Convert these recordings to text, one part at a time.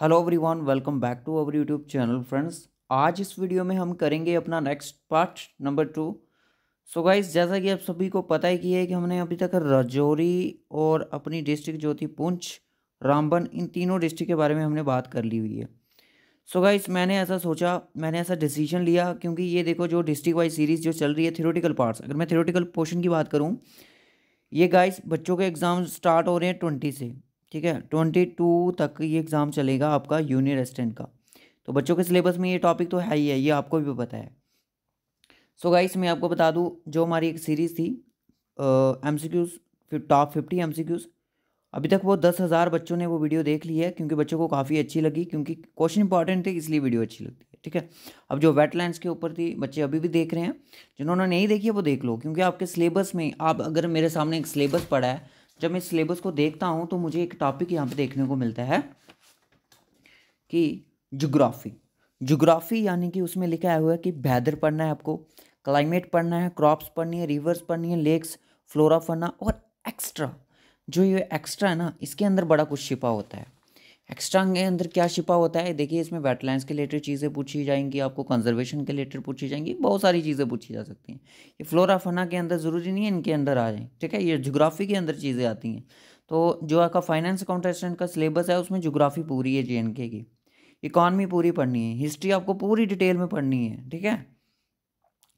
hello everyone welcome back to our YouTube channel friends आज इस video में हम करेंगे अपना next part number two so guys जैसा कि आप सभी को पता ही की है कि हमने अभी तक राजौरी और अपनी डिस्ट्रिक्ट जो थी पुंछ रामबन इन तीनों डिस्ट्रिक्ट के बारे में हमने बात कर ली हुई है सो so गाइस मैंने ऐसा सोचा मैंने ऐसा डिसीजन लिया क्योंकि ये देखो जो डिस्ट्रिक्ट वाइज सीरीज़ जो चल रही है थियोटिकल पार्ट्स अगर मैं थ्योरेटिकल पोर्शन की बात करूँ ये गाइस बच्चों के एग्ज़ाम स्टार्ट हो रहे हैं ट्वेंटी से ठीक है ट्वेंटी टू तक ये एग्ज़ाम चलेगा आपका यूनियर असिस्टेंट का तो बच्चों के सिलेबस में ये टॉपिक तो है ही है ये आपको भी पता है सो so गाइस मैं आपको बता दूँ जो हमारी एक सीरीज़ थी M C Qs top fifty M C Qs अभी तक वो दस हज़ार बच्चों ने वो वीडियो देख ली है क्योंकि बच्चों को काफ़ी अच्छी लगी क्योंकि क्वेश्चन इंपॉर्टेंट थे इसलिए वीडियो अच्छी लगती है ठीक है अब जो वेटलैंड्स के ऊपर थी बच्चे अभी भी देख रहे हैं जिन्होंने नहीं देखी है वो देख लो क्योंकि आपके सिलेबस में आप अगर मेरे सामने एक सिलेबस पड़ा है जब मैं सिलेबस को देखता हूँ तो मुझे एक टॉपिक यहाँ पे देखने को मिलता है कि जोग्राफ़ी जोग्राफ़ी यानी कि उसमें लिखा हुआ है कि वैदर पढ़ना है आपको क्लाइमेट पढ़ना है क्रॉप्स पढ़नी है रिवर्स पढ़नी है लेक्स फ्लोरा पढ़ना और एक्स्ट्रा जो ये एक्स्ट्रा है ना इसके अंदर बड़ा कुछ छिपा होता है एक्स्ट्रा के अंदर क्या छिपा होता है देखिए इसमें वेटलैंड के रिलेटेड चीज़ें पूछी जाएंगी आपको कंजर्वेशन के रिलेटेड पूछी जाएंगी बहुत सारी चीज़ें पूछी जा सकती हैं ये फ्लोरा फना के अंदर ज़रूरी नहीं है इनके अंदर आ जाए ठीक है ये जोग्राफी के अंदर चीज़ें आती हैं तो जो आपका फाइनेंस अकाउंटेंट का सिलेबस है उसमें जोग्राफी पूरी है जे की इकॉनमी पूरी पढ़नी है हिस्ट्री आपको पूरी डिटेल में पढ़नी है ठीक है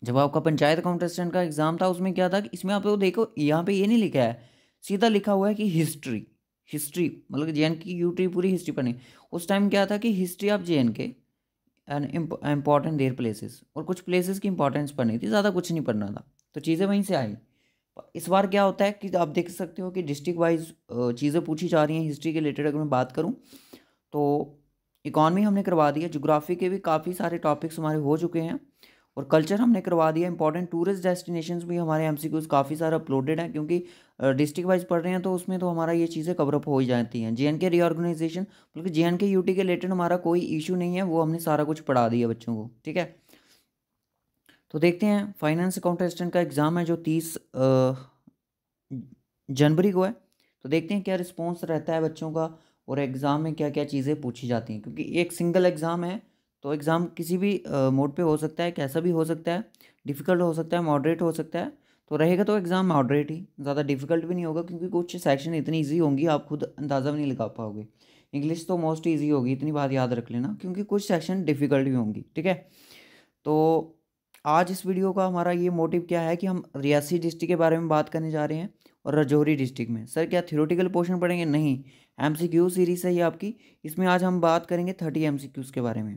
जब आपका पंचायत अकाउंटेंट का एग्ज़ाम था उसमें क्या था इसमें आप तो देखो यहाँ पे ये नहीं लिखा है सीधा लिखा हुआ है कि हिस्ट्री हिस्ट्री मतलब जे की यू टी पूरी हिस्ट्री पढ़नी उस टाइम क्या था कि हिस्ट्री ऑफ जे के एंड इम्पॉर्टेंट देयर प्लेसेस और कुछ प्लेसेस की इंपॉर्टेंस पढ़नी थी ज़्यादा कुछ नहीं पढ़ना था तो चीज़ें वहीं से आई इस बार क्या होता है कि आप देख सकते हो कि डिस्ट्रिक्ट वाइज चीज़ें पूछी जा रही हैं हिस्ट्री के रिलेटेड अगर मैं बात करूँ तो इकॉनमी हमने करवा दिया जोग्राफी के भी काफ़ी सारे टॉपिक्स हमारे हो चुके हैं और कल्चर हमने करवा दिया इंपॉर्टेंट टूरिस्ट डेस्टिनेशंस भी हमारे एम काफ़ी सारे अपलोडेड हैं क्योंकि डिस्ट्रिक्ट वाइज पढ़ रहे हैं तो उसमें तो हमारा ये चीज़ें कवरअप हो ही जाती हैं जे के रीऑर्गनाइजेशन बल्कि जे के यू टी के रिलेटेड हमारा कोई इशू नहीं है वो हमने सारा कुछ पढ़ा दिया बच्चों को ठीक है तो देखते हैं फाइनेंस अकाउंटेस्टेंट का एग्ज़ाम है जो तीस जनवरी को है तो देखते हैं क्या रिस्पॉन्स रहता है बच्चों का और एग्ज़ाम में क्या क्या चीज़ें पूछी जाती हैं क्योंकि एक सिंगल एग्ज़ाम है तो एग्ज़ाम किसी भी मोड पे हो सकता है कैसा भी हो सकता है डिफ़िकल्ट हो सकता है मॉडरेट हो सकता है तो रहेगा तो एग्ज़ाम मॉडरेट ही ज़्यादा डिफ़िकल्ट भी नहीं होगा क्योंकि कुछ सेक्शन इतनी ईजी होंगी आप खुद अंदाज़ा भी नहीं लगा पाओगे इंग्लिश तो मोस्ट ईजी होगी इतनी बात याद रख लेना क्योंकि कुछ सेक्शन डिफ़िकल्ट भी होंगी ठीक है तो आज इस वीडियो का हमारा ये मोटिव क्या है कि हम रियासी डिस्ट्रिक्ट के बारे में बात करने जा रहे हैं और रजौरी डिस्ट्रिक्ट में सर क्या थ्योरेटिकल पोर्शन पढ़ेंगे नहीं एमसीक्यू सीरीज़ है ये आपकी इसमें आज हम बात करेंगे थर्टी एमसीक्यूज़ के बारे में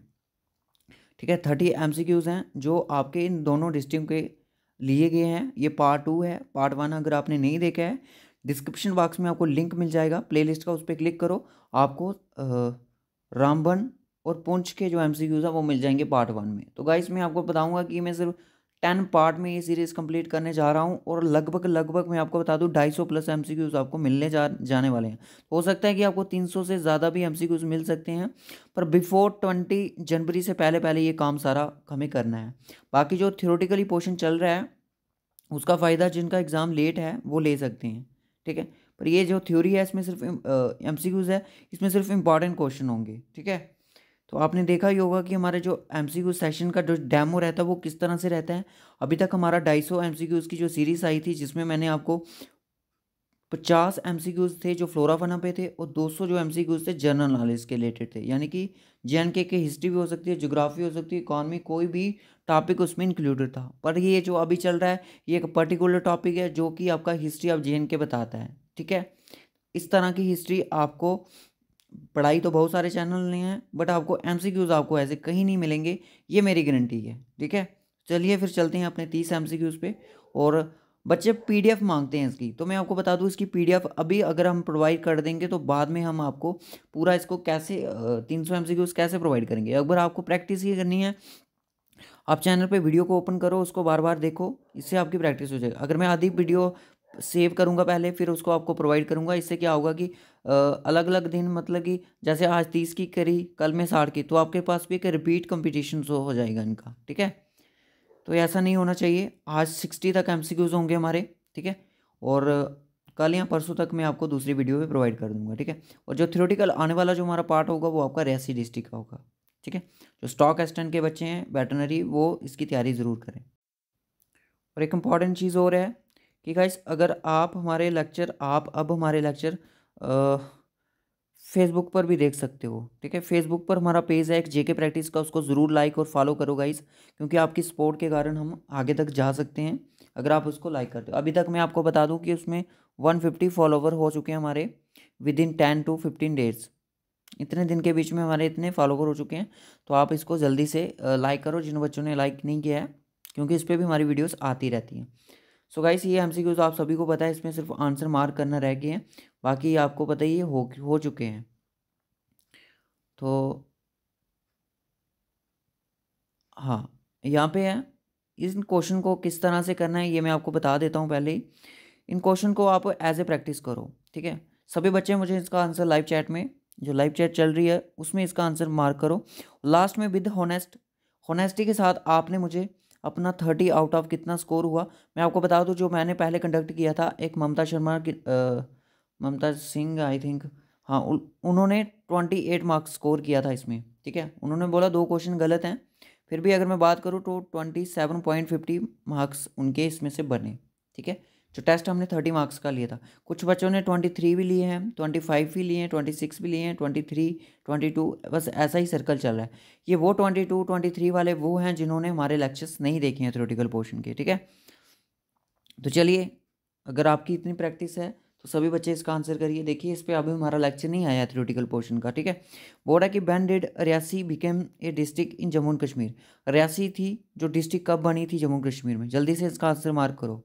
ठीक है थर्टी एम हैं जो आपके इन दोनों डिस्ट्रिक्ट के लिए गए हैं ये पार्ट टू है पार्ट वन अगर आपने नहीं देखा है डिस्क्रिप्शन बॉक्स में आपको लिंक मिल जाएगा प्लेलिस्ट का उस पर क्लिक करो आपको रामबन और पुंछ के जो एम हैं वो मिल जाएंगे पार्ट वन में तो गाइस मैं आपको बताऊंगा कि मैं सिर्फ टेन पार्ट में ये सीरीज़ कंप्लीट करने जा रहा हूँ और लगभग लगभग मैं आपको बता दूँ ढाई सौ प्लस एम आपको मिलने जा जाने वाले हैं तो हो सकता है कि आपको तीन सौ से ज़्यादा भी एम मिल सकते हैं पर बिफोर ट्वेंटी जनवरी से पहले पहले ये काम सारा हमें करना है बाकी जो थियोरटिकली पोर्शन चल रहा है उसका फ़ायदा जिनका एग्ज़ाम लेट है वो ले सकते हैं ठीक है पर ये जो थ्योरी है इसमें सिर्फ एम है इसमें सिर्फ इम्पॉर्टेंट क्वेश्चन होंगे ठीक है तो आपने देखा ही होगा कि हमारे जो एम सेशन का जो डैमो रहता है वो किस तरह से रहता है अभी तक हमारा ढाई सौ की जो सीरीज़ आई थी जिसमें मैंने आपको पचास एम थे जो फ्लोराफना पे थे और 200 जो एम थे जनरल नॉलेज के रिलेटेड थे यानी कि जे के के हिस्ट्री भी हो सकती है जोग्राफी हो सकती है इकॉनमी कोई भी टॉपिक उसमें इंक्लूडेड था पर ये जो अभी चल रहा है ये एक पर्टिकुलर टॉपिक है जो कि आपका हिस्ट्री ऑफ आप जे के बताता है ठीक है इस तरह की हिस्ट्री आपको पढ़ाई तो बहुत सारे चैनल ने हैं बट आपको एम आपको ऐसे कहीं नहीं मिलेंगे ये मेरी गारंटी है ठीक है चलिए फिर चलते हैं अपने तीस एम पे और बच्चे पी मांगते हैं इसकी तो मैं आपको बता दूं इसकी पी अभी अगर हम प्रोवाइड कर देंगे तो बाद में हम आपको पूरा इसको कैसे तीन सौ एम कैसे प्रोवाइड करेंगे अगर आपको प्रैक्टिस ये करनी है आप चैनल पे वीडियो को ओपन करो उसको बार बार देखो इससे आपकी प्रैक्टिस हो जाएगी अगर मैं आधी वीडियो सेव करूँगा पहले फिर उसको आपको प्रोवाइड करूँगा इससे क्या होगा कि अलग अलग दिन मतलब कि जैसे आज तीस की करी कल में साठ की तो आपके पास भी एक रिपीट कंपटीशन हो जाएगा इनका ठीक है तो ऐसा नहीं होना चाहिए आज सिक्सटी तक एम होंगे हमारे ठीक है और कल या परसों तक मैं आपको दूसरी वीडियो भी प्रोवाइड कर दूंगा ठीक है और जो थ्योरेटिकल आने वाला जो हमारा पार्ट होगा वो आपका रियासी डिस्ट्रिक्ट का होगा ठीक है जो स्टॉक एस्टेंट के बच्चे हैं वेटनरी वो इसकी तैयारी ज़रूर करें और एक इम्पॉर्टेंट चीज़ और है कि गाइस अगर आप हमारे लेक्चर आप अब हमारे लेक्चर फेसबुक पर भी देख सकते हो ठीक है फेसबुक पर हमारा पेज है एक जेके प्रैक्टिस का उसको ज़रूर लाइक और फॉलो करो गाइस क्योंकि आपकी सपोर्ट के कारण हम आगे तक जा सकते हैं अगर आप उसको लाइक करते हो अभी तक मैं आपको बता दूं कि उसमें वन फिफ्टी फॉलोवर हो चुके हैं हमारे within ten to fifteen days इतने दिन के बीच में हमारे इतने फॉलोवर हो चुके हैं तो आप इसको जल्दी से लाइक करो जिन बच्चों ने लाइक नहीं किया है क्योंकि इस पर भी हमारी वीडियोज़ आती रहती हैं सो गाइस ये हमसे क्यों आप सभी को पता है इसमें सिर्फ आंसर मार्क करना रह गए हैं बाकी आपको पता ही हो हो चुके हैं तो हाँ यहाँ पे है इस क्वेश्चन को किस तरह से करना है ये मैं आपको बता देता हूँ पहले ही इन क्वेश्चन को आप एज ए प्रैक्टिस करो ठीक है सभी बच्चे मुझे इसका आंसर लाइव चैट में जो लाइव चैट चल रही है उसमें इसका आंसर मार्क करो लास्ट में विद होनेस्ट होनेस्टी के साथ आपने मुझे अपना थर्टी आउट ऑफ कितना स्कोर हुआ मैं आपको बता दूँ जो मैंने पहले कंडक्ट किया था एक ममता शर्मा की ममता सिंह आई थिंक हाँ उन्होंने ट्वेंटी एट मार्क्स स्कोर किया था इसमें ठीक है उन्होंने बोला दो क्वेश्चन गलत हैं फिर भी अगर मैं बात करूँ तो twenty seven point fifty marks उनके इसमें से बने ठीक है जो तो टेस्ट हमने थर्टी मार्क्स का लिया था कुछ बच्चों ने ट्वेंटी थ्री भी लिए हैं ट्वेंटी फाइव भी लिए हैं ट्वेंटी सिक्स भी लिए हैं ट्वेंटी थ्री ट्वेंटी टू बस ऐसा ही सर्कल चल रहा है ये वो ट्वेंटी टू ट्वेंटी थ्री वाले वो हैं जिन्होंने हमारे लेक्चर्स नहीं देखे हैं थ्रोटिकल पोर्शन के ठीक है तो चलिए अगर आपकी इतनी प्रैक्टिस है तो सभी बच्चे इसका आंसर करिए देखिए इस पर अभी हमारा लेक्चर नहीं आया थ्रोटिकल पोर्शन का ठीक है बोर्ड है कि when did Reasi became a district in Jammu Kashmir Reasi थी जो डिस्ट्रिक्ट कब बनी थी जम्मू कश्मीर में जल्दी से इसका आंसर मार्क करो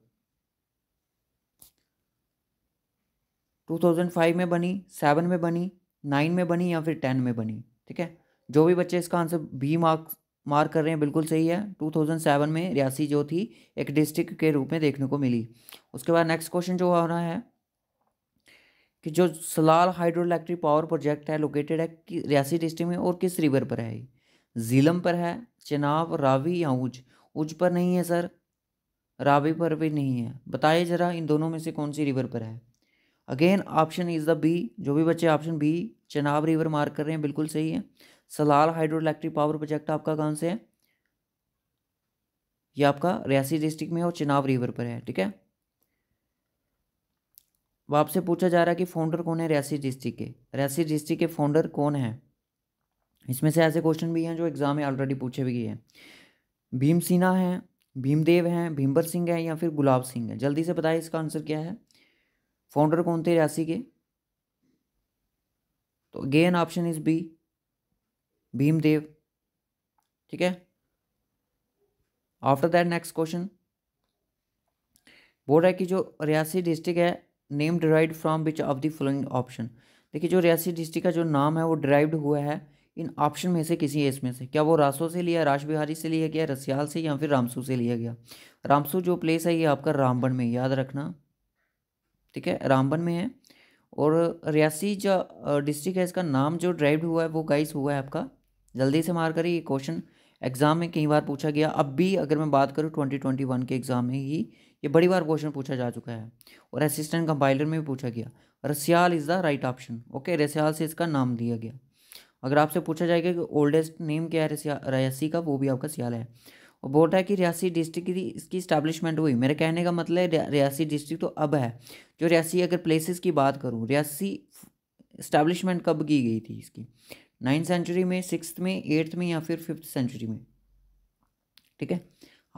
2005 में बनी सेवन में बनी नाइन में बनी या फिर टेन में बनी ठीक है जो भी बच्चे इसका आंसर बी मार्क मार्क कर रहे हैं बिल्कुल सही है 2007 में रियासी जो थी एक डिस्ट्रिक्ट के रूप में देखने को मिली उसके बाद नेक्स्ट क्वेश्चन जो आ रहा है कि जो Salal hydro electric power project है लोकेटेड है कि रियासी डिस्ट्रिक्ट में और किस रिवर पर है झीलम पर है चिनाब रावी या उज उज पर नहीं है सर रावी पर भी नहीं है बताइए ज़रा इन दोनों में से कौन सी रिवर पर है again option is the B जो भी बच्चे option B Chenab river mark कर रहे हैं बिल्कुल सही है Salal hydro electric power project आपका कौन से है ये आपका रियासी डिस्ट्रिक्ट में है और चिनाब रिवर पर है ठीक है वह आपसे पूछा जा रहा है कि फाउंडर कौन है रियासी डिस्ट्रिक्ट के रियासी डिस्ट्रिक्ट के फाउंडर कौन है इसमें से ऐसे क्वेश्चन भी हैं जो एग्ज़ाम में ऑलरेडी पूछे भी गए हैं भीम सिन्हा हैं भीमदेव हैं भीमबर सिंह हैं या फिर गुलाब सिंह हैं जल्दी से बताइए इसका आंसर क्या है फाउंडर कौन थे रियासी के तो again option is B Bhimdev ठीक है आफ्टर दैट नेक्स्ट क्वेश्चन बोल रहा है कि जो रियासी डिस्ट्रिक्ट है name derive from which of the following option देखिए जो रियासी डिस्ट्रिक्ट का जो नाम है वो डिराइव्ड हुआ है इन ऑप्शन में से किसी इसमें से क्या वो रासो से लिया राज बिहारी से लिया गया रसियाल से या फिर रामसू से लिया गया रामसू जो प्लेस है ये आपका रामबन में याद रखना ठीक है रामबन में है और रियासी जो डिस्ट्रिक्ट है इसका नाम जो ड्राइव हुआ है वो गाइस हुआ है आपका जल्दी से मार करिए क्वेश्चन एग्ज़ाम में कई बार पूछा गया अब भी अगर मैं बात करूँ ट्वेंटी ट्वेंटी वन के एग्ज़ाम में ही ये बड़ी बार क्वेश्चन पूछा जा चुका है और असिस्टेंट कंपाइलर में भी पूछा गया Rasiyal is the right option okay Rasiyal से इसका नाम दिया गया अगर आपसे पूछा जाएगा कि ओल्डेस्ट नेम क्या है रसिया रयासी का वो भी आपका सियाल है और है कि रियासी डिस्ट्रिक्ट की इसकी इस्टेब्लिशमेंट हुई मेरे कहने का मतलब है रियासी डिस्ट्रिक्ट तो अब है जो रियासी अगर प्लेसेस की बात करूँ रियासी इस्टेब्लिशमेंट कब की गई थी इसकी नाइन्थ सेंचुरी में सिक्स में एट्थ में या फिर फिफ्थ सेंचुरी में ठीक है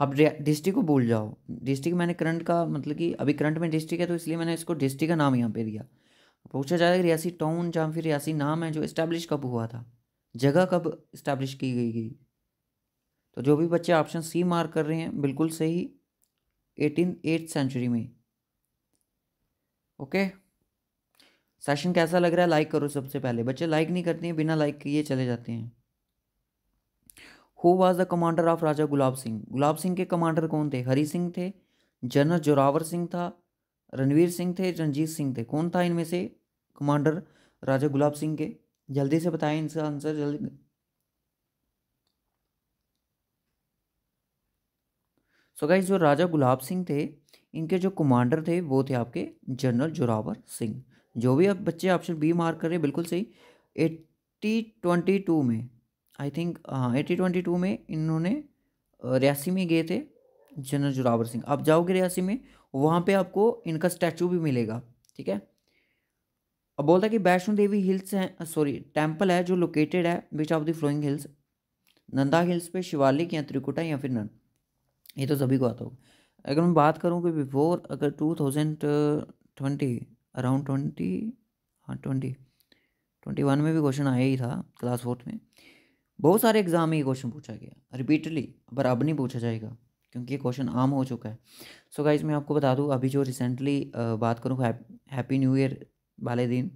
अब डिस्ट्रिक्ट को भूल जाओ डिस्ट्रिक्ट मैंने करंट का मतलब कि अभी करंट में डिस्ट्रिक्ट है तो इसलिए मैंने इसको डिस्ट्रिक्ट का नाम यहाँ पे दिया पूछा जाएगा रियासी टाउन या फिर रियासी नाम है जो इस्टेब्लिश कब हुआ था जगह कब इस्टेब्लिश की गई गई तो जो भी बच्चे ऑप्शन सी मार्क कर रहे हैं बिल्कुल सही एटीन एट सेंचुरी में ओके सेशन कैसा लग रहा है लाइक करो सबसे पहले बच्चे लाइक नहीं करते हैं बिना लाइक किए चले जाते हैं who was the commander of Raja Gulab Singh Gulab Singh के कमांडर कौन थे हरी सिंह थे जनरल जोरावर सिंह था रणवीर सिंह थे रंजीत सिंह थे कौन था इनमें से कमांडर राजा गुलाब सिंह के जल्दी से बताएं इनका आंसर जल्दी सो गाइज जो राजा गुलाब सिंह थे इनके जो कमांडर थे वो थे आपके जनरल जोरावर सिंह जो भी आप बच्चे ऑप्शन बी मार्क कर रहे बिल्कुल सही एट्टी ट्वेंटी टू में आई थिंक हाँ एट्टी ट्वेंटी टू में इन्होंने रियासी में गए थे जनरल जोरावर सिंह आप जाओगे रियासी में वहाँ पे आपको इनका स्टैचू भी मिलेगा ठीक है अब बोलता है कि वैष्णो देवी हिल्स हैं सॉरी टेम्पल है जो लोकेटेड है which of the following hills Nanda hills पे शिवालिक या त्रिकुटा या फिर नंद ये तो सभी को आता होगा अगर मैं बात करूँ कि बिफोर अगर two thousand twenty around twenty हाँ ट्वेंटी ट्वेंटी वन में भी क्वेश्चन आया ही था क्लास फोर्थ में बहुत सारे एग्जाम में ये क्वेश्चन पूछा गया रिपीटली पर अब नहीं पूछा जाएगा क्योंकि ये क्वेश्चन आम हो चुका है सो so गाइज मैं आपको बता दूँ अभी जो रिसेंटली बात करूँ हैप्पी न्यू ईयर वाले दिन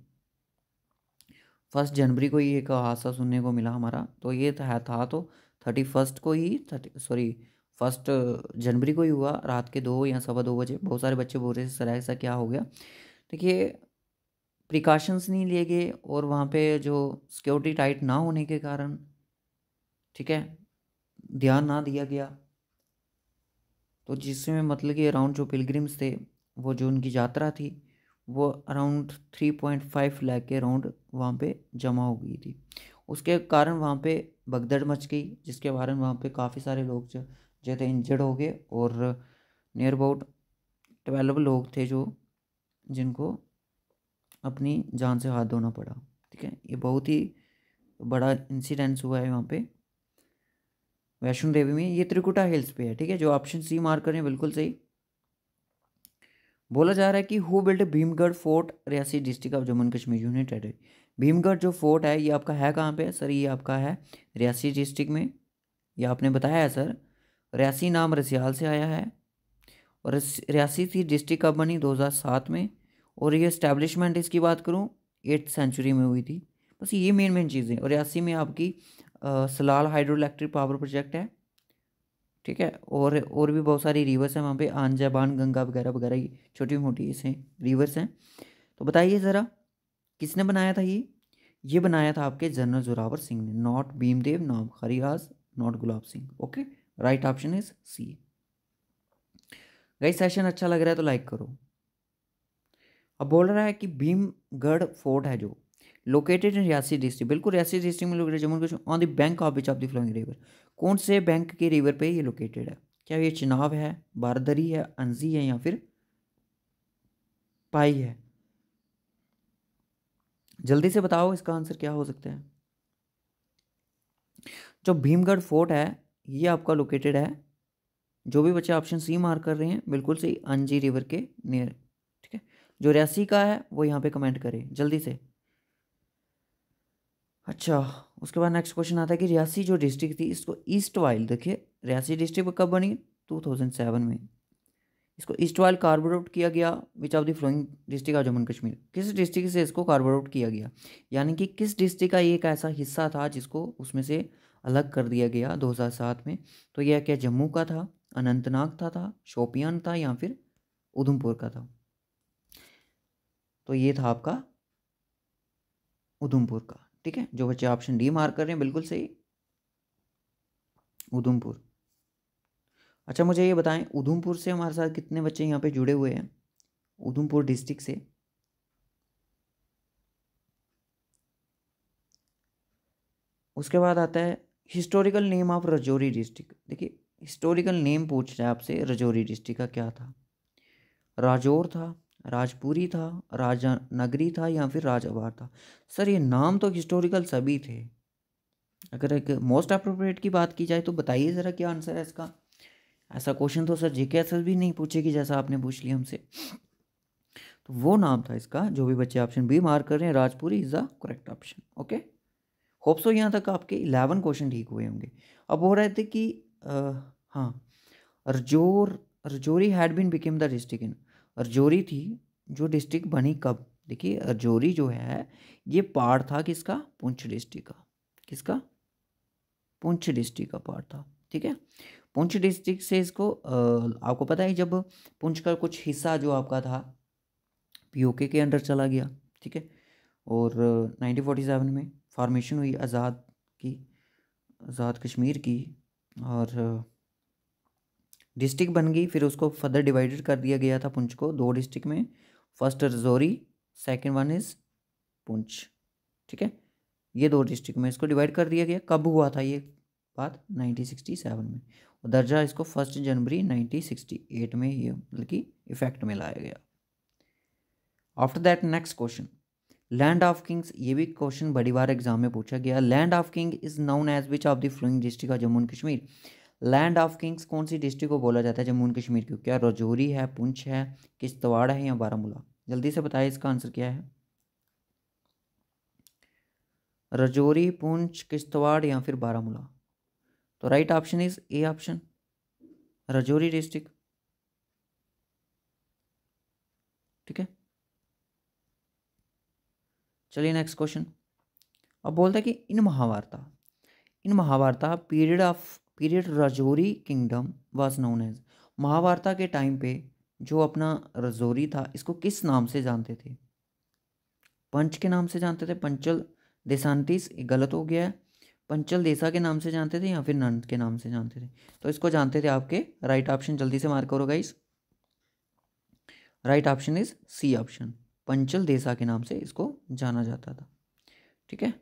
फर्स्ट जनवरी को ही एक हादसा सुनने को मिला हमारा तो ये था, था तो थर्टी फर्स्ट को ही थर्टी सॉरी फर्स्ट जनवरी को ही हुआ रात के दो या सवा दो बजे बहुत सारे बच्चे बोल रहे थे सर ऐसा क्या हो गया देखिए प्रिकॉशंस नहीं लिए गए और वहाँ पे जो सिक्योरिटी टाइट ना होने के कारण ठीक है ध्यान ना दिया गया तो जिसमें मतलब कि अराउंड जो पिलग्रिम्स थे वो जो उनकी यात्रा थी वो around three point five lakh के अराउंड वहाँ पे जमा हो गई थी उसके कारण वहाँ पे भगदड़ मच गई जिसके कारण वहाँ पे काफ़ी सारे लोग जो ज़्यादा इंजर्ड हो गए और नियर अबाउट ट्वेल्व लोग थे जो जिनको अपनी जान से हाथ धोना पड़ा ठीक है ये बहुत ही बड़ा इंसिडेंस हुआ है वहाँ पे वैष्णो देवी में ये त्रिकुटा हिल्स पे है ठीक है जो ऑप्शन सी मार्क करें बिल्कुल सही बोला जा रहा है कि who built Bhimgarh fort Reasi district of Jammu and Kashmir united Bhimgarh जो फोर्ट है ये आपका है कहाँ पे सर ये आपका है रियासी डिस्ट्रिक्ट में ये आपने बताया है सर रियासी नाम रसियाल से आया है और रियासी थी डिस्ट्रिक्ट कब बनी 2007 में और ये इस्टेब्लिशमेंट इसकी बात करूँ एट्थ सेंचुरी में हुई थी बस ये मेन मेन चीज़ें और रियासी में आपकी आ, Salal hydro electric power project है ठीक है और और भी बहुत सारी रिवर्स हैं वहाँ पे जबान गंगा वगैरह वगैरह ये छोटी मोटी इसे रिवर्स हैं तो बताइए ज़रा किसने बनाया था ये ये बनाया था आपके जनरल जोरावर सिंह ने not Bhimdev not Hariraj not Gulab Singh okay right option is C गई सेशन अच्छा लग रहा है तो लाइक करो अब बोल रहा है कि भीमगढ़ फोर्ट है जो लोकेटेड इन रियासी डिस्ट्रिक्ट बिल्कुल रियासी डिस्ट्रिक्ट में located Jammu Kashmir on the bank of which of the following river कौन से बैंक के रिवर पे ये लोकेटेड है क्या ये चिनाव है बारदरी है अंजी है या फिर पाई है जल्दी से बताओ इसका आंसर क्या हो सकता है जो भीमगढ़ फोर्ट है ये आपका लोकेटेड है जो भी बच्चे ऑप्शन सी मार्क कर रहे हैं बिल्कुल सही अंजी रिवर के नियर ठीक है जो रियासी का है वो यहाँ पे कमेंट करें जल्दी से अच्छा उसके बाद नेक्स्ट क्वेश्चन आता है कि रियासी जो डिस्ट्रिक्ट थी इसको ईस्ट वाइल देखिए रियासी डिस्ट्रिक्ट कब बनी टू में इसको ईस्ट वाइल कार्बोर आउट किया गया which of the following district of Jammu Kashmir किस डिस्ट्रिक्ट से इसको कार्बोर आउट किया गया यानी कि किस डिस्ट्रिक्ट का एक ऐसा हिस्सा था जिसको उसमें से अलग कर दिया गया 2007 में तो यह क्या जम्मू का था अनंतनाग था था शोपियान था या फिर उधमपुर का था तो ये था आपका उधमपुर का ठीक है जो बच्चे ऑप्शन डी मार्क कर रहे हैं बिल्कुल सही उधमपुर अच्छा मुझे ये बताएं उधमपुर से हमारे साथ कितने बच्चे यहाँ पे जुड़े हुए हैं उधमपुर डिस्ट्रिक्ट से उसके बाद आता है historical name of Rajouri district देखिए हिस्टोरिकल नेम पूछ रहा है आपसे रजौरी डिस्ट्रिक्ट का क्या था राजौर था राजपुरी था राजा नगरी था या फिर राजावार था सर ये नाम तो हिस्टोरिकल सभी थे अगर एक मोस्ट अप्रोप्रिएट की बात की जाए तो बताइए ज़रा क्या आंसर है इसका ऐसा क्वेश्चन तो सर जेके एस भी नहीं पूछेगी जैसा आपने पूछ लिया हमसे तो वो नाम था इसका जो भी बच्चे ऑप्शन बी मार्क कर रहे हैं Rajpuri is the correct option okay hope so यहाँ तक आपके इलेवन क्वेश्चन ठीक हुए होंगे अब हो रहे थे कि आ, हाँ Rajaur Rajouri had been became the district in Rajouri थी जो डिस्ट्रिक्ट बनी कब देखिए रजौरी जो है ये पार्ट था किसका पुंछ डिस्ट्रिक्ट का किसका पुंछ डिस्ट्रिक्ट का पार्ट था ठीक है पुंछ डिस्ट्रिक्ट से इसको आपको पता है जब पुंछ का कुछ हिस्सा जो आपका था पीओके के अंडर चला गया ठीक है और नाइनटीन फोर्टी सेवन में फॉर्मेशन हुई आज़ाद की आज़ाद कश्मीर की और डिस्ट्रिक्ट बन गई फिर उसको फर्दर डिवाइडेड कर दिया गया था पुंछ को दो डिस्ट्रिक्ट में first Rajouri second one is Poonch ठीक है ये दो डिस्ट्रिक्ट में इसको डिवाइड कर दिया गया कब हुआ था ये बात सेवन में और दर्जा इसको फर्स्ट जनवरी एट में ये बल्कि मतलब इफेक्ट में लाया गया after that next question land of kings ये भी क्वेश्चन बड़ी बार एग्जाम में पूछा गया land of king is known as which of the following district of Jammu and Kashmir land of kings कौन सी डिस्ट्रिक्ट को बोला जाता है जम्मू एंड कश्मीर को क्या रजौरी है पुंछ है किश्तवाड़ है या बारामूला जल्दी से बताइए इसका आंसर क्या है रजौरी पुंछ किश्तवाड़ या फिर बारामूला तो right option is A option Rajouri district ठीक है चलिए नेक्स्ट क्वेश्चन अब बोलता है कि in Mahabharata in Mahabharata period of period Rajouri kingdom was known as Mahabharata के टाइम पे जो अपना रजौरी था इसको किस नाम से जानते थे पंच के नाम से जानते थे पंचल देशांतिस गलत हो गया है पंचल देसा के नाम से जानते थे या फिर नंद के नाम से जानते थे तो इसको जानते थे आपके राइट ऑप्शन जल्दी से मार्क करो guys right option is C option Panchal Desa के नाम से इसको जाना जाता था ठीक है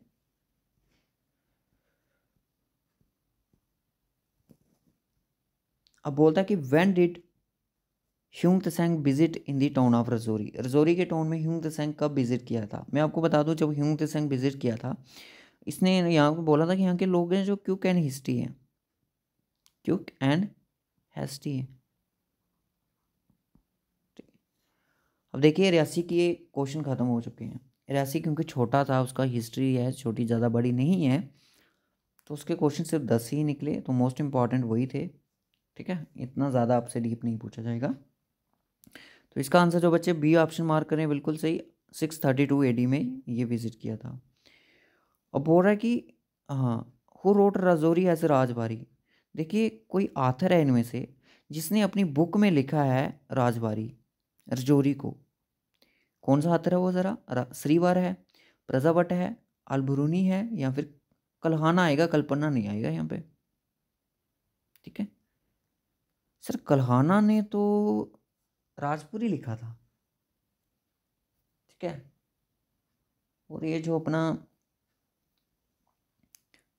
अब बोलता है कि when did Hiuen Tsang visit in the town of Rajouri Rajouri के टाउन में ह्यूंग तसेंग कब विजिट किया था मैं आपको बता दूं जब ह्यूंग तसेंग विजिट किया था इसने यहाँ को बोला था कि यहाँ के लोग हैं जो क्यूक एंड हिस्ट्री हैं क्यूक एंड हेस्टी हैं अब देखिए रियासी के क्वेश्चन ख़त्म हो चुके हैं रियासी क्योंकि छोटा था उसका हिस्ट्री है छोटी ज़्यादा बड़ी नहीं है तो उसके क्वेश्चन सिर्फ दस ही निकले तो मोस्ट इम्पॉर्टेंट वही थे ठीक है इतना ज़्यादा आपसे डीप नहीं पूछा जाएगा तो इसका आंसर जो बच्चे बी ऑप्शन मार्क करें बिल्कुल सही six thirty two A D में ये विज़िट किया था अब बोल रहा है कि हाँ who wrote Rajouri as Rajbari देखिए कोई आथर है इनमें से जिसने अपनी बुक में लिखा है राजबारी रजौरी को कौन सा हाथर है वो ज़रा श्रीवर है प्रजावट है अलभरूनी है या फिर कलहाना आएगा कल्पना नहीं आएगा यहाँ पे ठीक है सर कल्हाना ने तो राजपुरी लिखा था ठीक है और ये जो अपना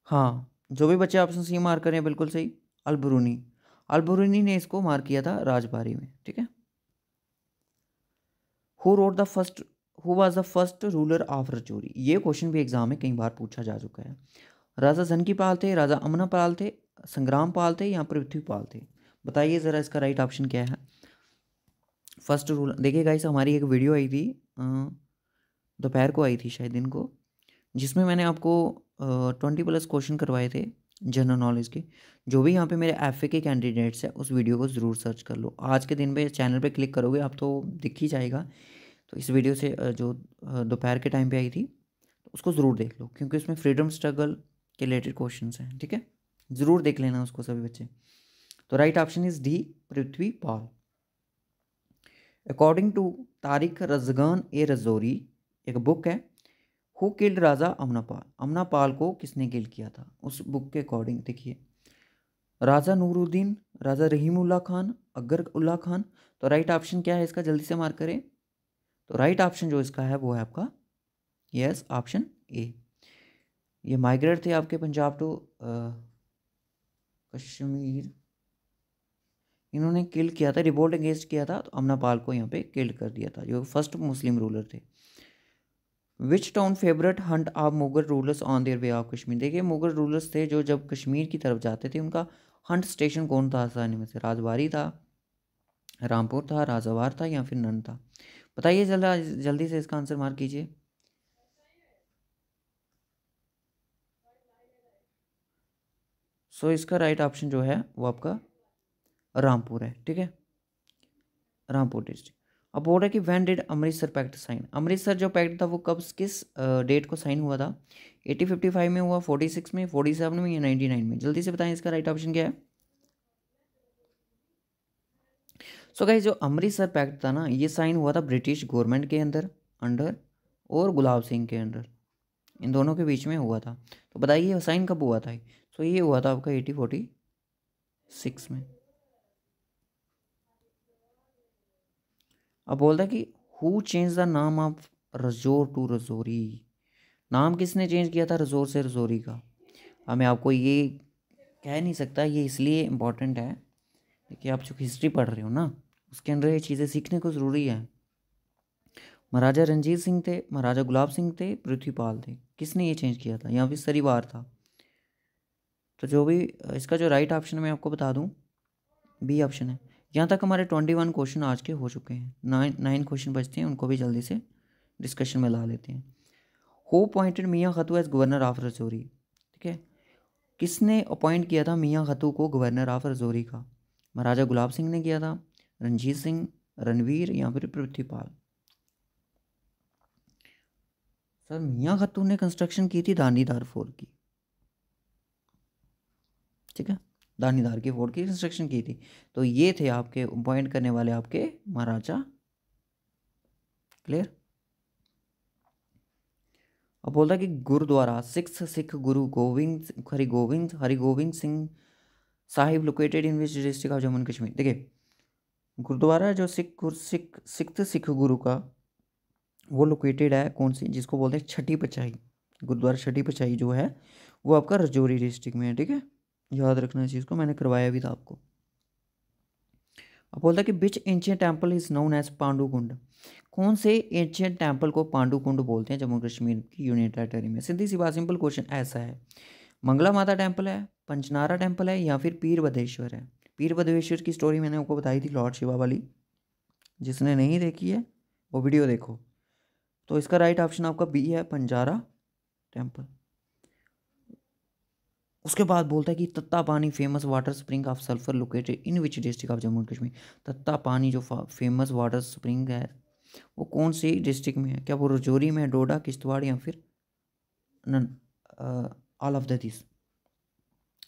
हाँ जो भी बच्चे ऑप्शन सी मार्क करें बिल्कुल सही अलबरूनी अलबरूनी ने इसको मार्क किया था राजबारी में ठीक है who rode the first who was the first ruler of Rajouri ये क्वेश्चन भी एग्जाम में कई बार पूछा जा चुका है राजा जनकी पाल थे राजा अमना पाल थे संग्राम पाल थे या पाल थे बताइए ज़रा इसका राइट ऑप्शन क्या है फर्स्ट रूल देखिए गाइस हमारी एक वीडियो आई थी दोपहर को आई थी शायद दिन को जिसमें मैंने आपको ट्वेंटी प्लस क्वेश्चन करवाए थे जनरल नॉलेज के जो भी यहाँ पे मेरे एफ के कैंडिडेट्स हैं उस वीडियो को ज़रूर सर्च कर लो आज के दिन में चैनल पे क्लिक करोगे आप तो दिख ही जाएगा तो इस वीडियो से जो दोपहर के टाइम पे आई थी उसको ज़रूर देख लो क्योंकि उसमें फ्रीडम स्ट्रगल के रिलेटेड क्वेश्चन हैं ठीक है ज़रूर देख लेना उसको सभी बच्चे तो right option is D Prithvi Pal according to Tarikh Rajgan a Rajouri एक बुक है हु किल्ड राजा अमनापाल अमनापाल को किसने किल किया था उस बुक के अकॉर्डिंग देखिए राजा नूरुद्दीन राजा रहीम उल्ला खान अगर उल्ला खान तो राइट ऑप्शन क्या है इसका जल्दी से मार करें तो राइट ऑप्शन जो इसका है वो है आपका यस ऑप्शन ए ये माइग्रेट थे आपके पंजाब टू कश्मीर इन्होंने किल किया था रिवोल्ट अगेंस्ट किया था तो अमनापाल को यहाँ पे किल कर दिया था जो फर्स्ट मुस्लिम रूलर थे विच town favourite hunt of Mughal rulers on their way of Kashmir देखिए मुगल रूलर्स थे जो जब कश्मीर की तरफ जाते थे उनका हंट स्टेशन कौन था आसानी में से राजबारी था रामपुर था राजावार था या फिर नन था बताइए जल्दा जल्दी से इसका आंसर मार्क कीजिए सो so, इसका राइट ऑप्शन जो है वो आपका रामपुर है ठीक है रामपुर डिस्ट्रिक्ट अब बोल रहा है कि when did Amritsar pact sign Amritsar जो पैक्ट था वो कब किस डेट को साइन हुआ था एटी फिफ्टी फाइव में हुआ फोर्टी सिक्स में फोर्टी सेवन में या नाइन्टी नाइन में जल्दी से बताएं इसका राइट ऑप्शन क्या है सो so गाइज जो अमृतसर पैक्ट था ना ये साइन हुआ था ब्रिटिश गवर्नमेंट के अंदर अंडर और गुलाब सिंह के अंडर इन दोनों के बीच में हुआ था तो बताइए साइन कब हुआ था सो so ये हुआ था आपका एटी फोर्टी सिक्स में अब बोलता है कि हु चेंज द नाम ऑफ रजोर टू रजोरी नाम किसने चेंज किया था रजोर से रजोरी का अब मैं आपको ये कह नहीं सकता ये इसलिए इम्पॉर्टेंट है कि आप चूँकि हिस्ट्री पढ़ रहे हो ना उसके अंदर ये चीज़ें सीखने को ज़रूरी है महाराजा रंजीत सिंह थे महाराजा गुलाब सिंह थे पृथ्वीपाल थे किसने ये चेंज किया था या फिर सरीवार था तो जो भी इसका जो राइट ऑप्शन मैं आपको बता दूँ बी ऑप्शन है यहाँ तक हमारे ट्वेंटी वन क्वेश्चन आज के हो चुके हैं नाइन नाइन क्वेश्चन बचते हैं उनको भी जल्दी से डिस्कशन में ला लेते हैं who appointed Mian Khatu as governor of Rajouri ठीक है किसने अपॉइंट किया था मियाँ खतू को गवर्नर ऑफ रजौरी का महाराजा गुलाब सिंह ने किया था रंजीत सिंह रणवीर या फिर पृथ्वीपाल सर मियाँ खतू ने कंस्ट्रक्शन की थी दानीदार फोर की ठीक है दानीदार की फोर्ड की कंस्ट्रक्शन की थी तो ये थे आपके अपॉइंट करने वाले आपके महाराजा क्लियर अब बोलता है कि gurdwara six Sikh guru Govind Hari Govind Hari Govind Singh Sahib located in which district of Jammu Kashmir देखिए गुरुद्वारा जो सिख गुरु सिख सिक्स सिख गुरु का वो लोकेटेड है कौन सी जिसको बोलते हैं छठी पचाई गुरुद्वारा छठी पचाई जो है वो आपका रजौरी डिस्ट्रिक्ट में है ठीक है याद रखना इस चीज़ को मैंने करवाया भी था आपको अब बोलता है कि which ancient temple is known as Kund कौन से एंशियन टेम्पल को पांडुकुंड बोलते हैं जम्मू कश्मीर की यूनियन टेरेटरी में सिंधी सिवा सिंपल क्वेश्चन ऐसा है मंगला माता टेम्पल है पंचनारा टेम्पल है या फिर पीर बदेश्वर है पीर बदेश्वर की स्टोरी मैंने आपको बताई थी लॉर्ड शिवा वाली जिसने नहीं देखी है वो वीडियो देखो तो इसका राइट ऑप्शन आपका बी है पंजारा टेम्पल उसके बाद बोलता है कि Tatta Pani famous water spring of sulphur located in which district of Jammu and Kashmir Tatta Pani जो फेमस वाटर स्प्रिंग है वो कौन सी डिस्ट्रिक्ट में है क्या वो रजौरी में डोडा किश्तवाड़ या फिर none all of the this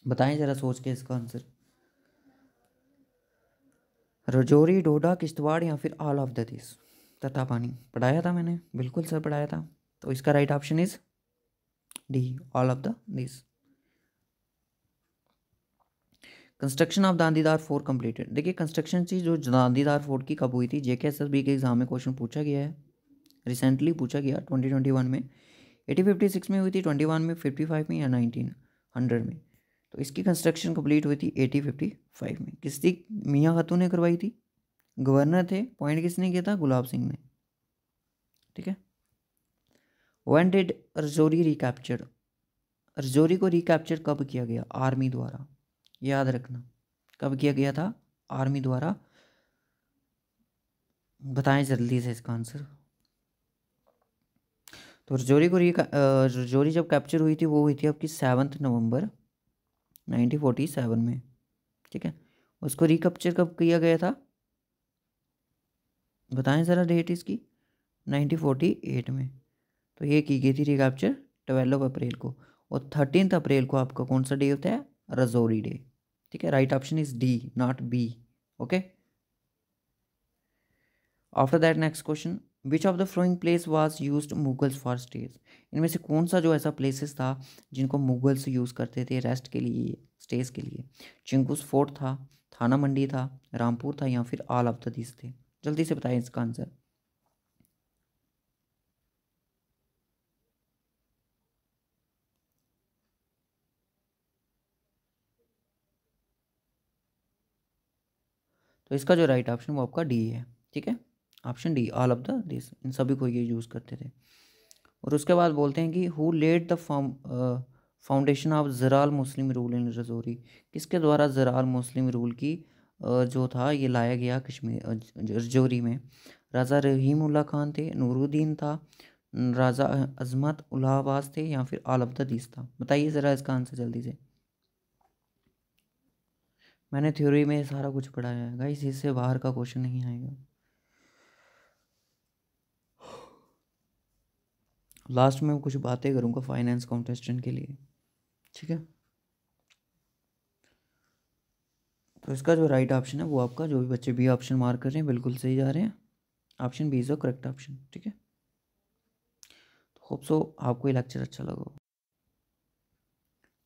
बताएं ज़रा सोच के इसका आंसर रजौरी डोडा किश्तवाड़ या फिर all of the this Tatta Pani पढ़ाया था मैंने बिल्कुल सर पढ़ाया था तो इसका right option is D all of the this construction of Dandidar fort completed देखिए कंस्ट्रक्शन थी जो दांदीदार फोर्ट की कब हुई थी जेके एस एस बी के एग्जाम में क्वेश्चन पूछा गया है रिसेंटली पूछा गया ट्वेंटी ट्वेंटी वन में एटी फिफ्टी सिक्स में हुई थी ट्वेंटी वन में फिफ्टी फाइव में या नाइनटीन हंड्रेड में तो इसकी कंस्ट्रक्शन कंप्लीट हुई थी एटी फिफ्टी फाइव में किसकी मियाँ खतू ने करवाई थी गवर्नर थे पॉइंट किसने किया था गुलाब सिंह ने ठीक है when did Rajouri recapture Rajouri को रिकैप्चर कब किया गया आर्मी द्वारा याद रखना कब किया गया था आर्मी द्वारा बताएं जल्दी से इसका आंसर तो रजौरी को रजौरी जब कैप्चर हुई थी वो हुई थी आपकी सेवन्थ नवंबर सेवन में ठीक है उसको रिकप्चर कब किया गया था बताएं ज़रा डेट इसकी फोर्टी एट में तो ये की गई थी रिकैप्चर ट्वेल्व अप्रैल को और थर्टीन अप्रैल को आपका कौन सा डे होता है रजौरी डे ठीक है right option is D not B okay after that next question which of the following place was use Mughals for stage इनमें से कौन सा जो ऐसा प्लेसेस था जिनको मुगल्स यूज़ करते थे रेस्ट के लिए स्टेज के लिए चिंकूस फोर्ट था थाना मंडी था रामपुर था या फिर आल ऑफ द दिस थे जल्दी से बताएं इसका आंसर तो इसका जो राइट ऑप्शन वो आपका डी है ठीक है option D all of the this इन सभी को ये यूज़ करते थे और उसके बाद बोलते हैं कि who led the foundation of Jarral Muslim rule in Rajouri किसके द्वारा ज़राल मुस्लिम रूल की uh, जो था ये लाया गया कश्मीर रजौरी में राजा रहीम उल्ला खान थे नूरुद्दीन था राजा अजमत उल्लाहबाज थे या फिर आलबदीस था बताइए ज़रा इसका आंसर जल्दी से मैंने थ्योरी में सारा कुछ पढ़ाया है गाइस इससे बाहर का क्वेश्चन नहीं आएगा लास्ट में कुछ बातें करूँगा फाइनेंस कॉन्टेस्टेंट के लिए ठीक है तो इसका जो राइट ऑप्शन है वो आपका जो भी बच्चे बी ऑप्शन मार्क कर रहे हैं बिल्कुल सही जा रहे हैं option B is the correct option ठीक है तो होप सो आपको ये लेक्चर अच्छा लगा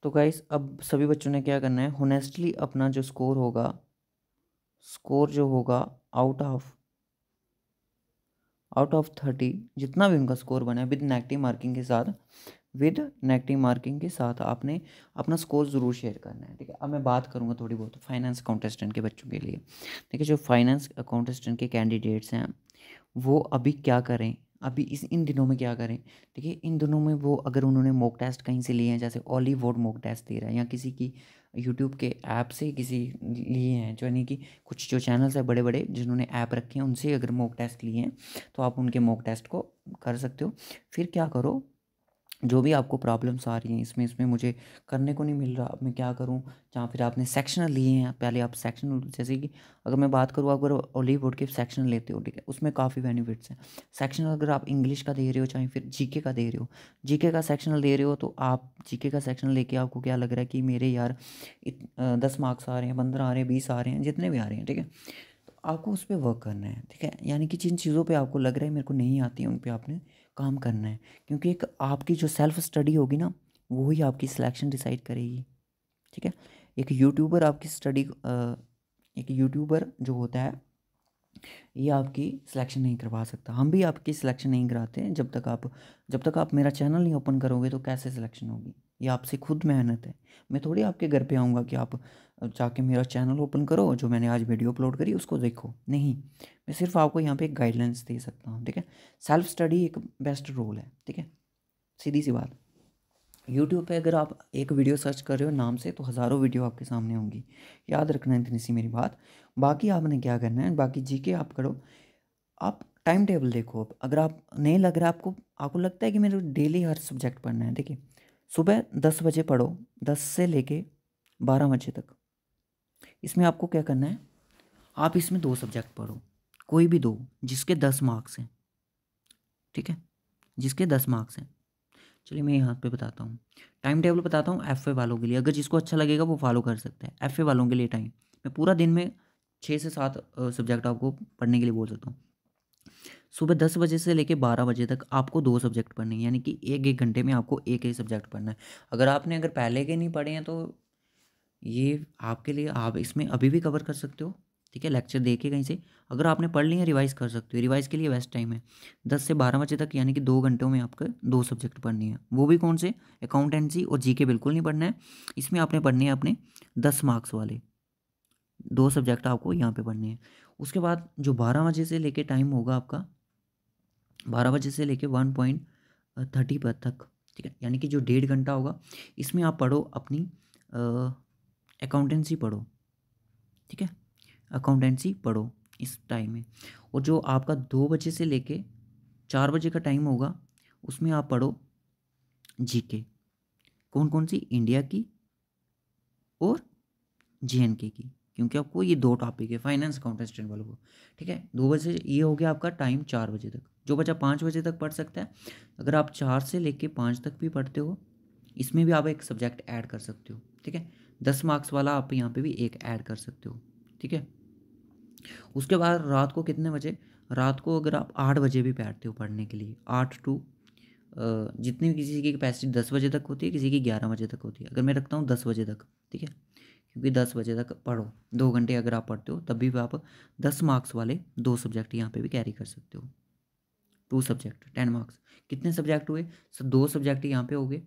तो गाइस अब सभी बच्चों ने क्या करना है होनेस्टली अपना जो स्कोर होगा स्कोर जो होगा out of out of thirty जितना भी उनका स्कोर बना है विद नेगेटिव मार्किंग के साथ विद नेगेटिव मार्किंग के साथ आपने अपना स्कोर ज़रूर शेयर करना है ठीक है अब मैं बात करूँगा थोड़ी बहुत फाइनेंस काउंटेस्टेंट के बच्चों के लिए देखिए जो फाइनेंस काउंटेस्टेंट के कैंडिडेट्स हैं वो अभी क्या करें अभी इस इन दिनों में क्या करें देखिए इन दिनों में वो अगर उन्होंने मोक टेस्ट कहीं से लिए हैं जैसे ओलिव वोड मोक टेस्ट दे रहा है या किसी की यूट्यूब के ऐप से किसी लिए हैं जो यानी कि कुछ जो चैनल्स हैं बड़े बड़े जिन्होंने ऐप रखे हैं उनसे अगर मोक टेस्ट लिए हैं तो आप उनके मोक टेस्ट को कर सकते हो फिर क्या करो जो भी आपको प्रॉब्लम्स आ रही हैं इसमें इसमें मुझे करने को नहीं मिल रहा अब मैं क्या करूं या फिर आपने सेक्शनल लिए हैं पहले आप सेक्शनल जैसे कि अगर मैं बात करूँ अगर ओलिव के सेक्शनल लेते हो ठीक है उसमें काफ़ी बेनिफिट्स हैं सेक्शनल अगर आप इंग्लिश का दे रहे हो चाहे फिर जी का दे रहे हो जी का सेक्शनल दे रहे हो तो आप जीके का सेक्शनल लेके आपको क्या लग रहा है कि मेरे यार दस मार्क्स आ रहे हैं पंद्रह आ रहे हैं बीस आ रहे हैं जितने भी आ रहे हैं ठीक है आपको उस पर वर्क करना है ठीक है यानी कि जिन चीज़ों पर आपको लग रहा है मेरे को नहीं आती है उन पर आपने काम करना है क्योंकि एक आपकी जो सेल्फ स्टडी होगी ना वो ही आपकी सिलेक्शन डिसाइड करेगी ठीक है एक यूट्यूबर आपकी स्टडी एक यूट्यूबर जो होता है ये आपकी सिलेक्शन नहीं करवा सकता हम भी आपकी सिलेक्शन नहीं कराते जब तक आप जब तक आप मेरा चैनल नहीं ओपन करोगे तो कैसे सिलेक्शन होगी ये आपसे खुद मेहनत है मैं थोड़ी आपके घर पे आऊँगा कि आप जाके मेरा चैनल ओपन करो जो मैंने आज वीडियो अपलोड करी उसको देखो नहीं मैं सिर्फ आपको यहाँ पे एक गाइडलाइंस दे सकता हूँ ठीक है सेल्फ स्टडी एक बेस्ट रोल है ठीक है सीधी सी बात यूट्यूब पे अगर आप एक वीडियो सर्च कर रहे हो नाम से तो हज़ारों वीडियो आपके सामने होंगी याद रखना इतनी सी मेरी बात बाकी आपने क्या करना है बाकी जी के आप करो आप टाइम टेबल देखो अगर आप नहीं लग रहा आपको आपको लगता है कि मेरे डेली हर सब्जेक्ट पढ़ना है देखिए सुबह दस बजे पढ़ो दस से लेके बारह बजे तक इसमें आपको क्या करना है आप इसमें दो सब्जेक्ट पढ़ो कोई भी दो जिसके दस मार्क्स हैं ठीक है जिसके दस मार्क्स हैं चलिए मैं यहाँ पे बताता हूँ टाइम टेबल बताता हूँ एफ ए वालों के लिए अगर जिसको अच्छा लगेगा वो फॉलो कर सकता है एफ ए वालों के लिए टाइम मैं पूरा दिन में छः से सात सब्जेक्ट आपको पढ़ने के लिए बोल सकता हूँ सुबह दस बजे से लेकर बारह बजे तक आपको दो सब्जेक्ट पढ़ने हैं यानी कि एक एक घंटे में आपको एक एक सब्जेक्ट पढ़ना है अगर आपने अगर पहले के नहीं पढ़े हैं तो ये आपके लिए आप इसमें अभी भी कवर कर सकते हो ठीक है लेक्चर देखे कहीं से अगर आपने पढ़ लिया रिवाइज कर सकते हो रिवाइज के लिए बेस्ट टाइम है दस से बारह बजे तक यानी कि दो घंटों में आपके दो सब्जेक्ट पढ़ने हैं वो भी कौन से अकाउंटेंसी और जीके बिल्कुल नहीं पढ़ना है इसमें आपने पढ़ने हैं अपने दस मार्क्स वाले दो सब्जेक्ट आपको यहाँ पे पढ़ने हैं उसके बाद जो बारह बजे से लेके टाइम होगा आपका बारह बजे से लेके वन पॉइंट थर्टी पर तक ठीक है यानी कि जो डेढ़ घंटा होगा इसमें आप पढ़ो अपनी अकाउंटेंसी पढ़ो ठीक है अकाउंटेंसी पढ़ो इस टाइम में और जो आपका दो बजे से लेके चार बजे का टाइम होगा उसमें आप पढ़ो जीके कौन कौन सी इंडिया की और जेएनके की क्योंकि आपको ये दो टॉपिक है फाइनेंस अकाउंटेंट वालों को ठीक है दो बजे ये हो गया आपका टाइम चार बजे तक जो बच्चा पाँच बजे तक पढ़ सकता है अगर आप चार से लेके पाँच तक भी पढ़ते हो इसमें भी आप एक सब्जेक्ट ऐड कर सकते हो ठीक है दस मार्क्स वाला आप यहाँ पे भी एक ऐड कर सकते हो ठीक है उसके बाद रात को कितने बजे रात को अगर आप आठ बजे भी बैठते हो पढ़ने के लिए आठ टू जितनी भी किसी की कैपेसिटी दस बजे तक होती है किसी की ग्यारह बजे तक होती है अगर मैं रखता हूँ दस बजे तक ठीक है क्योंकि दस बजे तक पढ़ो दो घंटे अगर आप पढ़ते हो तब भी आप दस मार्क्स वाले दो सब्जेक्ट यहाँ पे भी कैरी कर सकते हो टू सब्जेक्ट टेन मार्क्स कितने सब्जेक्ट हुए सर दो सब्जेक्ट यहाँ पे हो गए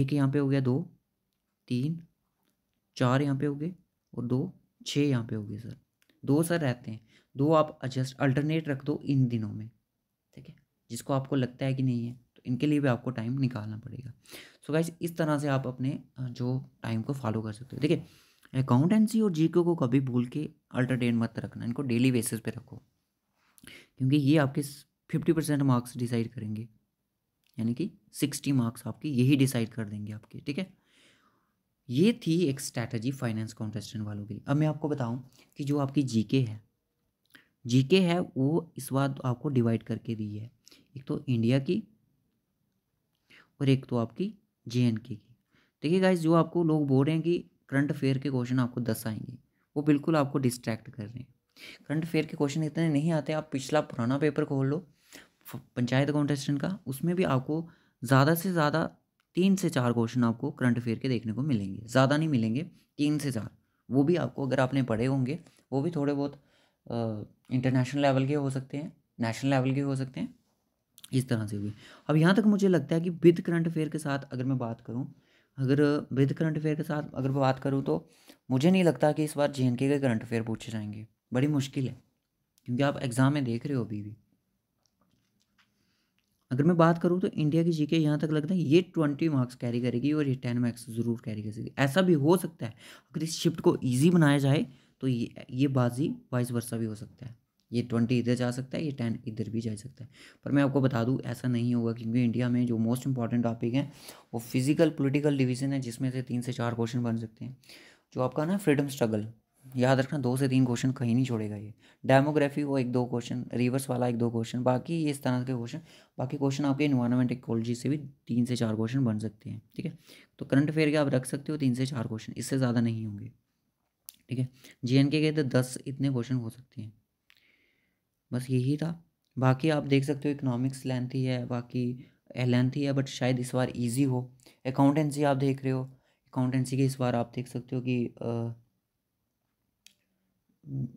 एक यहाँ पे हो गया दो तीन चार यहाँ पे हो गए और दो छः यहाँ पे हो गए सर दो सर रहते हैं दो आप एडजस्ट अल्टरनेट रख दो इन दिनों में ठीक है जिसको आपको लगता है कि नहीं है तो इनके लिए भी आपको टाइम निकालना पड़ेगा सो so गाइज इस तरह से आप अपने जो टाइम को फॉलो कर सकते हो देखिए अकाउंटेंसी और जीके को कभी भूल के अल्टरनेट मत रखना इनको डेली बेसिस पे रखो क्योंकि ये आपके फिफ्टी परसेंट मार्क्स डिसाइड करेंगे यानी कि सिक्सटी मार्क्स आपके यही डिसाइड कर देंगे आपके ठीक है ये थी एक स्ट्रैटेजी फाइनेंस कॉन्टेस्टेंट वालों के लिए अब मैं आपको बताऊं कि जो आपकी जीके है जीके है वो इस बार आपको डिवाइड करके दी है एक तो इंडिया की और एक तो आपकी जे के की देखिए गाइज जो आपको लोग बोल रहे हैं कि करंट अफेयर के क्वेश्चन आपको दस आएंगे वो बिल्कुल आपको डिस्ट्रैक्ट कर रहे हैं करंट अफेयर के क्वेश्चन इतने नहीं आते आप पिछला पुराना पेपर खोल लो पंचायत कॉन्टेस्टेंट का उसमें भी आपको ज़्यादा से ज़्यादा तीन से चार क्वेश्चन आपको करंट अफेयर के देखने को मिलेंगे ज़्यादा नहीं मिलेंगे तीन से चार वो भी आपको अगर आपने पढ़े होंगे वो भी थोड़े बहुत इंटरनेशनल लेवल के हो सकते हैं नेशनल लेवल के हो सकते हैं इस तरह से भी अब यहाँ तक मुझे लगता है कि विद करंट अफेयर के साथ अगर मैं बात करूँ अगर विद करंट अफेयर के साथ अगर मैं बात करूँ तो मुझे नहीं लगता कि इस बार जे के करंट अफेयर पूछे जाएंगे बड़ी मुश्किल है क्योंकि आप एग्ज़ाम में देख रहे हो अभी भी अगर मैं बात करूँ तो इंडिया की जीके यहाँ तक लगता है ये ट्वेंटी मार्क्स कैरी करेगी और ये टेन मार्क्स ज़रूर कैरी कर सकेगी ऐसा भी हो सकता है अगर इस शिफ्ट को ईजी बनाया जाए तो ये ये बाजी वाइस वर्षा भी हो सकता है ये ट्वेंटी इधर जा सकता है ये टेन इधर भी जा सकता है पर मैं आपको बता दूँ ऐसा नहीं होगा क्योंकि इंडिया में जो मोस्ट इंपॉर्टेंट टॉपिक है वो फिजिकल पोलिटिकल डिवीज़न है जिसमें से तीन से चार क्वेश्चन बन सकते हैं जो आपका ना फ्रीडम स्ट्रगल याद रखना दो से तीन क्वेश्चन कहीं नहीं छोड़ेगा ये डेमोग्राफी वो एक दो क्वेश्चन रिवर्स वाला एक दो क्वेश्चन बाकी इस तरह के क्वेश्चन बाकी क्वेश्चन आपके इन्वायरमेंट इकोलॉजी से भी तीन से चार क्वेश्चन बन सकते हैं ठीक है तो करंट अफेयर के आप रख सकते हो तीन से चार क्वेश्चन इससे ज़्यादा नहीं होंगे ठीक है जे के तो दस इतने क्वेश्चन हो सकते हैं बस यही था बाकी आप देख सकते हो इकोनॉमिक्स लेंथी है बाकी लेंथी है बट शायद इस बार ईजी हो अकाउंटेंसी आप देख रहे हो अकाउंटेंसी के इस बार आप देख सकते हो कि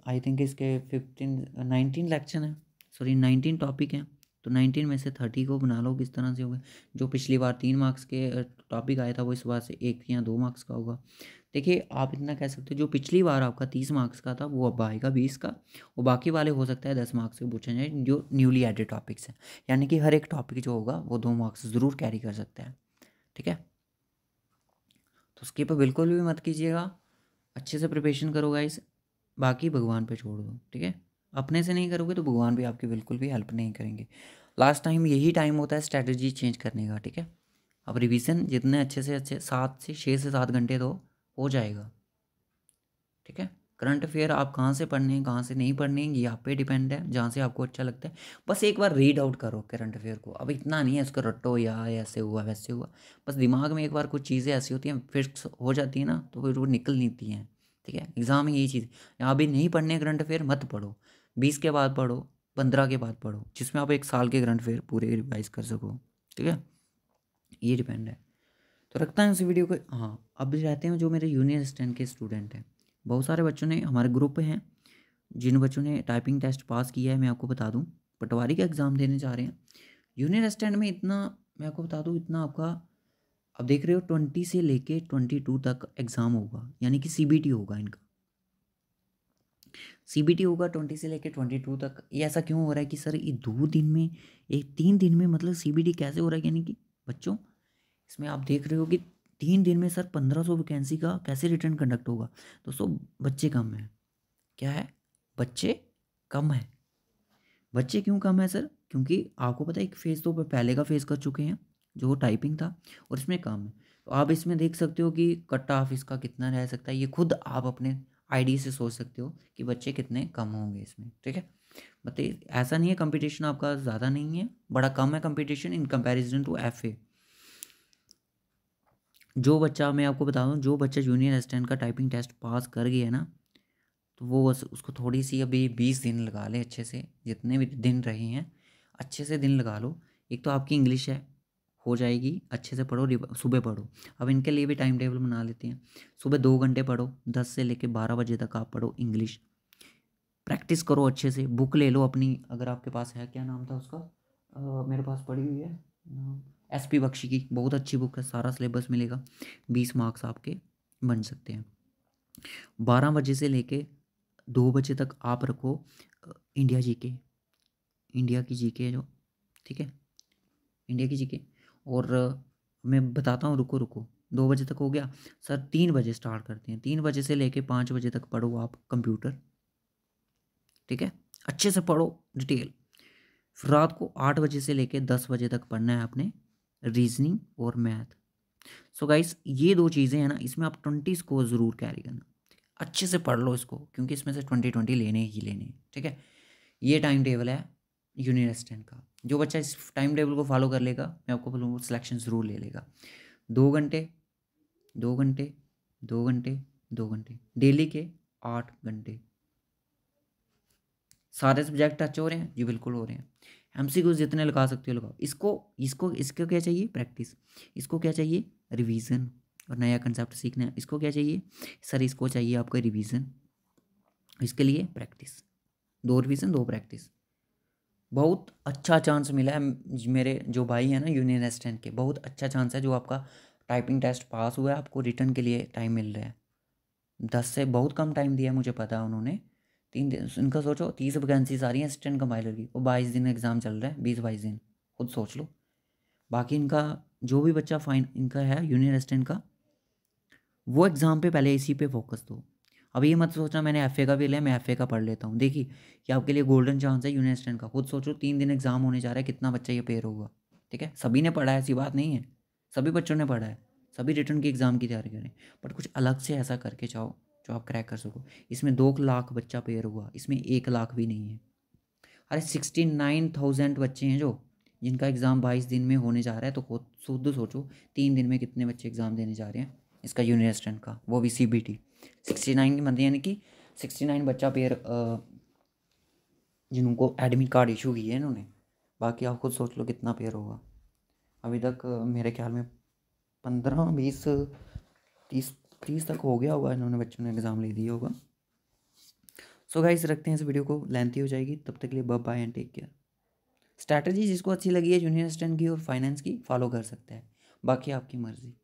आई थिंक इसके फिफ्टीन नाइनटीन लेक्चर हैं सॉरी नाइनटीन टॉपिक हैं तो नाइनटीन में से थर्टी को बना लो किस तरह से होगा जो पिछली बार तीन मार्क्स के टॉपिक आया था वो इस बार से एक या दो मार्क्स का होगा देखिए आप इतना कह सकते हो जो पिछली बार आपका तीस मार्क्स का था वो अब आएगा बीस का और बाकी वाले हो सकता है दस मार्क्स के पूछे जाए जो न्यूली एडेड टॉपिक्स हैं यानी कि हर एक टॉपिक जो होगा वो दो मार्क्स ज़रूर कैरी कर सकता है ठीक है तो स्किप बिल्कुल भी मत कीजिएगा अच्छे से प्रिपेशन करोगा इस बाकी भगवान पे छोड़ दो ठीक है अपने से नहीं करोगे तो भगवान भी आपकी बिल्कुल भी हेल्प नहीं करेंगे लास्ट टाइम यही टाइम होता है स्ट्रैटेजी चेंज करने का ठीक है अब रिविज़न जितने अच्छे से अच्छे सात से छः से सात घंटे दो तो हो जाएगा ठीक है करंट अफेयर आप कहाँ से पढ़ने हैं कहाँ से नहीं पढ़ने हैं ये आप पे डिपेंड है जहाँ से आपको अच्छा लगता है बस एक बार रीड आउट करो करंट अफेयर को अब इतना नहीं है उसको रट्टो यार ऐसे हुआ वैसे हुआ बस दिमाग में एक बार कुछ चीज़ें ऐसी होती हैं फिक्स हो जाती हैं ना तो फिर वो निकल नहीं हैं ठीक है एग्ज़ाम में यही चीज़ यहाँ अभी नहीं पढ़ने करंट अफेयर मत पढ़ो बीस के बाद पढ़ो पंद्रह के बाद पढ़ो जिसमें आप एक साल के करंट अफेयर पूरे रिवाइज कर सको ठीक है ये डिपेंड है तो रखता है उस वीडियो को हाँ अब रहते हैं जो मेरे यूनियन असिस्टेंट के स्टूडेंट हैं बहुत सारे बच्चों ने हमारे ग्रुप हैं जिन बच्चों ने टाइपिंग टेस्ट पास किया है मैं आपको बता दूँ पटवारी का एग्ज़ाम देने जा रहे हैं यूनियन असिस्टेंट में इतना मैं आपको बता दूँ इतना आपका अब देख रहे हो ट्वेंटी से लेके ट्वेंटी टू तक एग्ज़ाम होगा यानी कि सीबीटी होगा इनका सीबीटी होगा ट्वेंटी से लेके ट्वेंटी टू तक ये ऐसा क्यों हो रहा है कि सर ये दो दिन में एक तीन दिन में मतलब सीबीटी कैसे हो रहा है यानी कि बच्चों इसमें आप देख रहे हो कि तीन दिन में सर पंद्रह सौ वैकेंसी का कैसे रिटर्न कंडक्ट होगा दोस्तों बच्चे कम हैं क्या है बच्चे कम है बच्चे क्यों कम है सर क्योंकि आपको पता है एक फेज़ तो पहले का फेज़ कर चुके हैं जो टाइपिंग था और इसमें काम है तो आप इसमें देख सकते हो कि कट ऑफ इसका कितना रह सकता है ये खुद आप अपने आईडी से सोच सकते हो कि बच्चे कितने कम होंगे इसमें ठीक है बताइए ऐसा नहीं है कंपटीशन आपका ज़्यादा नहीं है बड़ा कम है competition in comparison to F A जो बच्चा मैं आपको बता दूँ जो बच्चा जूनियर असिस्टेंट का टाइपिंग टेस्ट पास कर गया ना तो वो बस उसको थोड़ी सी अभी बीस दिन लगा ले अच्छे से जितने भी दिन रहे हैं अच्छे से दिन लगा लो एक तो आपकी इंग्लिश है हो जाएगी अच्छे से पढ़ो सुबह पढ़ो अब इनके लिए भी टाइम टेबल बना लेते हैं सुबह दो घंटे पढ़ो दस से लेकर बारह बजे तक आप पढ़ो इंग्लिश प्रैक्टिस करो अच्छे से बुक ले लो अपनी अगर आपके पास है क्या नाम था उसका आ, मेरे पास पड़ी हुई है एस पी बख्शी की बहुत अच्छी बुक है सारा सिलेबस मिलेगा बीस मार्क्स आपके बन सकते हैं बारह बजे से लेके दो बजे तक आप रखो इंडिया जी के इंडिया की जी के जो ठीक है इंडिया की जी के और मैं बताता हूँ रुको रुको दो बजे तक हो गया सर तीन बजे स्टार्ट करते हैं तीन बजे से लेके पाँच बजे तक पढ़ो आप कंप्यूटर ठीक है अच्छे से पढ़ो डिटेल रात को आठ बजे से लेके दस बजे तक पढ़ना है आपने रीजनिंग और मैथ सो गाइस ये दो चीज़ें हैं ना इसमें आप ट्वेंटी स्कोर ज़रूर कैरी करना अच्छे से पढ़ लो इसको क्योंकि इसमें से ट्वेंटी ट्वेंटी लेने ही लेने ठीक है ये टाइम टेबल है यूनिट का जो बच्चा इस टाइम टेबल को फॉलो कर लेगा मैं आपको बोलूँगा सिलेक्शन ज़रूर ले लेगा दो घंटे दो घंटे दो घंटे दो घंटे डेली के आठ घंटे सारे सब्जेक्ट टच हो रहे हैं जी बिल्कुल हो रहे हैं एम सी क्यूज जितने लगा सकते हो लगाओ इसको इसको इसको क्या चाहिए प्रैक्टिस इसको क्या चाहिए रिवीजन और नया कंसेप्ट सीखना है इसको क्या चाहिए सर इसको चाहिए आपका रिवीजन इसके लिए प्रैक्टिस दो रिवीजन दो प्रैक्टिस बहुत अच्छा चांस मिला है मेरे जो भाई हैं ना यूनियन असिस्टेंट के बहुत अच्छा चांस है जो आपका टाइपिंग टेस्ट पास हुआ है आपको रिटर्न के लिए टाइम मिल रहा है दस से बहुत कम टाइम दिया मुझे पता है उन्होंने तीन दिन इनका सोचो तीस वैकेंसीज आ रही हैं असिस्टेंट कंपाइलर की वो बाईस दिन एग्ज़ाम चल रहा है बीस बाईस दिन खुद सोच लो बाकी इनका जो भी बच्चा फाइन इनका है यूनियन असिस्टेंट का वो एग्ज़ाम पे पहले इसी पे फोकस दो अब ये मत सोचना मैंने एफ का भी लिया मैं एफ का पढ़ लेता हूँ देखिए ये आपके लिए गोल्डन चांस है यूनियन स्टैंड का खुद सोचो तीन दिन एग्जाम होने जा रहा है कितना बच्चा ये पेयर होगा ठीक है सभी ने पढ़ा है ऐसी बात नहीं है सभी बच्चों ने पढ़ा है सभी रिटर्न की एग्ज़ाम की तैयारी करें बट कुछ अलग से ऐसा करके जाओ जो आप क्रैक कर सको इसमें दो लाख बच्चा पेयर हुआ इसमें एक लाख भी नहीं है अरे सिक्सटी नाइन थाउजेंड बच्चे हैं जो जिनका एग्ज़ाम बाईस दिन में होने जा रहा है तो खुद शुद्ध सोचो तीन दिन में कितने बच्चे एग्ज़ाम देने जा रहे हैं इसका यूनिवर्सिटी का वो भी C B T sixty nine के मंथ यानी कि सिक्सटी नाइन बच्चा पेयर जिनको एडमिट कार्ड इशू किए इन्होंने बाकी आप खुद सोच लो कितना पेयर होगा अभी तक मेरे ख्याल में पंद्रह बीस तीस तीस तक हो गया होगा इन्होंने बच्चों ने एग्ज़ाम ले दिया होगा सो so गाइस रखते हैं इस वीडियो को लेंथी हो जाएगी तब तक के लिए बब bye and take care strategy जिसको अच्छी लगी है जूनियर असिस्टेंट की और फाइनेंस की फॉलो कर सकते हैं बाकी आपकी मर्ज़ी